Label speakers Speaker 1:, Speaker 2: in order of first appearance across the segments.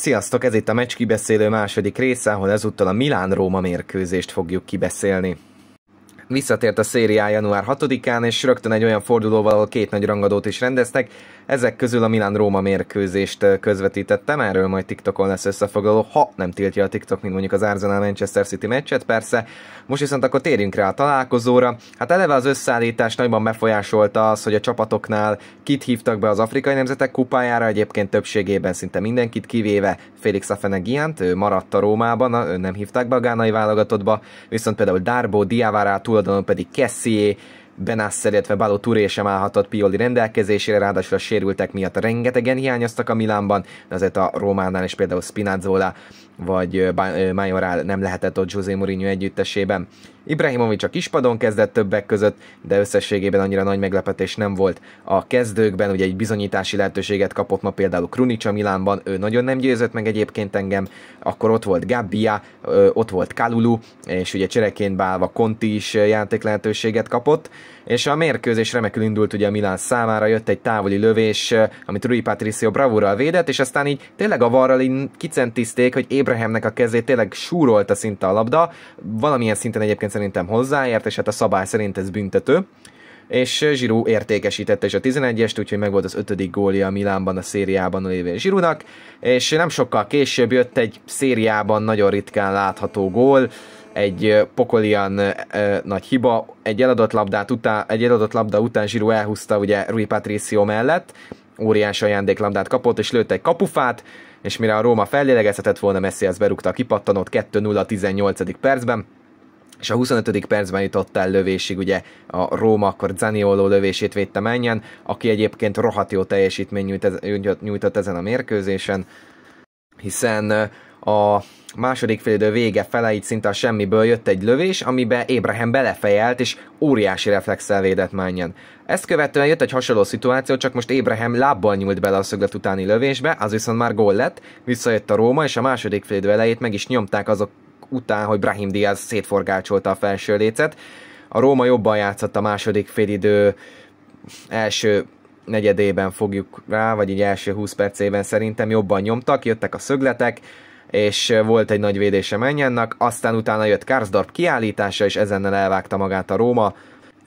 Speaker 1: Sziasztok, ez itt a Meccs kibeszélő második része, ahol ezúttal a Milán-Róma mérkőzést fogjuk kibeszélni. Visszatért a szériá január 6-án, és rögtön egy olyan fordulóval, ahol két nagy rangadót is rendeztek. Ezek közül a Milán-Róma mérkőzést közvetítettem, erről majd TikTokon lesz összefoglaló, ha nem tiltja a TikTok, mint mondjuk az Arsenal-Manchester City meccset, persze. Most viszont akkor térjünk rá a találkozóra. Hát eleve az összeállítás nagyban befolyásolta az, hogy a csapatoknál kit hívtak be az afrikai nemzetek kupájára, egyébként többségében szinte mindenkit kivéve Félix Afenegiánt, ő maradt a Rómában, ő nem hívták be a gánai válogatottba, viszont például Darbo, Diavara, oldalon pedig Kessié, Benasser, illetve Baló Turé sem állhatott Pioli rendelkezésére, ráadásul a sérültek miatt rengetegen hiányoztak a Milánban, de azért a Rómánál is például Spinazzola vagy Majorál nem lehetett ott José Mourinho együttesében. Ibrahimovic a kispadon kezdett többek között, de összességében annyira nagy meglepetés nem volt. A kezdőkben ugye egy bizonyítási lehetőséget kapott ma például Krunic a Milánban, ő nagyon nem győzött meg egyébként engem, akkor ott volt Gabbia, ott volt Kalulu, és ugye csereként bálva Conti is játék lehetőséget kapott, és a mérkőzés remekül indult ugye a Milán számára, jött egy távoli lövés, amit Rui Patricio bravúrral védett, és aztán így tényleg a varral kicentiszték, hogy Ébrahimnek a kezét tényleg súrolta szinte a labda, valamilyen szinten egyébként szerintem hozzáért, és hát a szabály szerint ez büntető és Zsirú értékesítette is a 11-est, úgyhogy megvolt az ötödik gólja a Milánban a szériában lévő Zsirúnak, és nem sokkal később jött egy szériában nagyon ritkán látható gól, egy pokolian ö, nagy hiba, egy eladott, labdát után, egy eladott labda után Zsirú elhúzta ugye Rui Patricio mellett, óriás ajándéklabdát kapott, és lőtt egy kapufát, és mire a Róma fellélegezhetett volna, Messi az berúgta a kipattanót 2-0 a 18. percben, és a 25. percben jutott el lövésig, ugye a Róma akkor Zanioló lövését védte menjen, aki egyébként rohadt jó teljesítmény nyújtott, nyújtott ezen a mérkőzésen, hiszen a második félidő vége fele így szinte a semmiből jött egy lövés, amibe Ébrahim belefejelt, és óriási reflexzel védett Mányen. Ezt követően jött egy hasonló szituáció, csak most Ébrahim lábbal nyúlt bele a szöglet utáni lövésbe, az viszont már gól lett, visszajött a Róma, és a második félidő elejét meg is nyomták azok után, hogy Brahim Diaz szétforgácsolta a felső lécet. A Róma jobban játszott a második félidő első negyedében fogjuk rá, vagy így első 20 percében szerintem jobban nyomtak, jöttek a szögletek, és volt egy nagy védése menjennek, aztán utána jött Karsdorp kiállítása, és ezennel elvágta magát a Róma,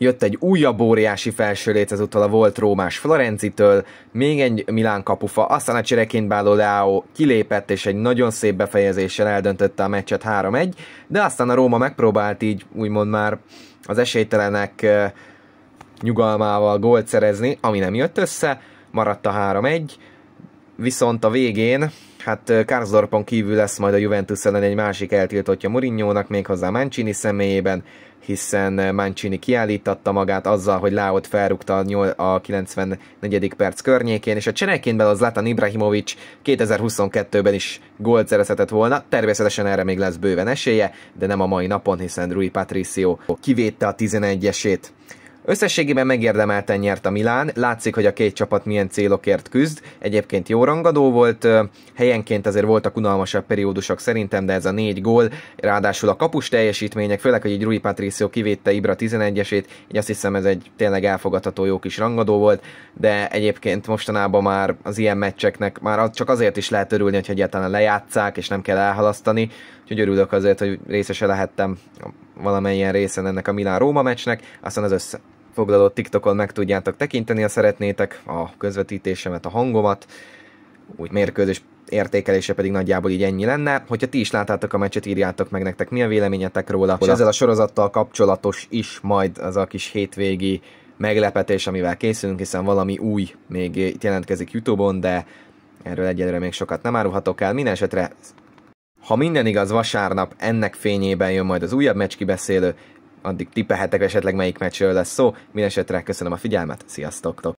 Speaker 1: Jött egy újabb óriási felsőlét ezúttal a volt rómás Florencitől, még egy Milán kapufa, aztán a csereként Báló Leao kilépett és egy nagyon szép befejezéssel eldöntötte a meccset 3-1, de aztán a Róma megpróbált így úgymond már az esélytelenek eh, nyugalmával gólt szerezni, ami nem jött össze, maradt a 3-1, viszont a végén Hát Kárzdorpon kívül lesz majd a Juventus ellen egy másik eltiltottja Mourinho-nak, méghozzá Mancini személyében, hiszen Mancini kiállítatta magát azzal, hogy Láot felrúgta a 94. perc környékén, és a cserekénben az Zlatan Ibrahimovic 2022-ben is gólt szerezhetett volna, természetesen erre még lesz bőven esélye, de nem a mai napon, hiszen Rui Patricio kivédte a 11-esét. Összességében megérdemelten nyert a Milán, látszik, hogy a két csapat milyen célokért küzd, egyébként jó rangadó volt, helyenként azért voltak unalmasabb periódusok szerintem, de ez a négy gól, ráadásul a kapus teljesítmények, főleg, hogy egy Rui Patricio kivédte Ibra 11-esét, így azt hiszem ez egy tényleg elfogadható jó kis rangadó volt, de egyébként mostanában már az ilyen meccseknek már csak azért is lehet örülni, hogy egyáltalán lejátszák, és nem kell elhalasztani, úgyhogy örülök azért, hogy részese lehettem valamelyen részen ennek a Milán-Róma meccsnek, aztán az össze, foglaló TikTokon meg tudjátok tekinteni, ha szeretnétek a közvetítésemet, a hangomat, úgy mérkőzés értékelése pedig nagyjából így ennyi lenne. Hogyha ti is láttátok a meccset, írjátok meg nektek, mi a véleményetek róla. És ezzel a sorozattal kapcsolatos is majd az a kis hétvégi meglepetés, amivel készülünk, hiszen valami új még itt jelentkezik Youtube-on, de erről egyelőre még sokat nem árulhatok el. Minden esetre ha minden igaz, vasárnap ennek fényében jön majd az újabb meccs kibeszélő, addig tippehetek esetleg melyik meccsről lesz szó. Mindenesetre köszönöm a figyelmet, sziasztok!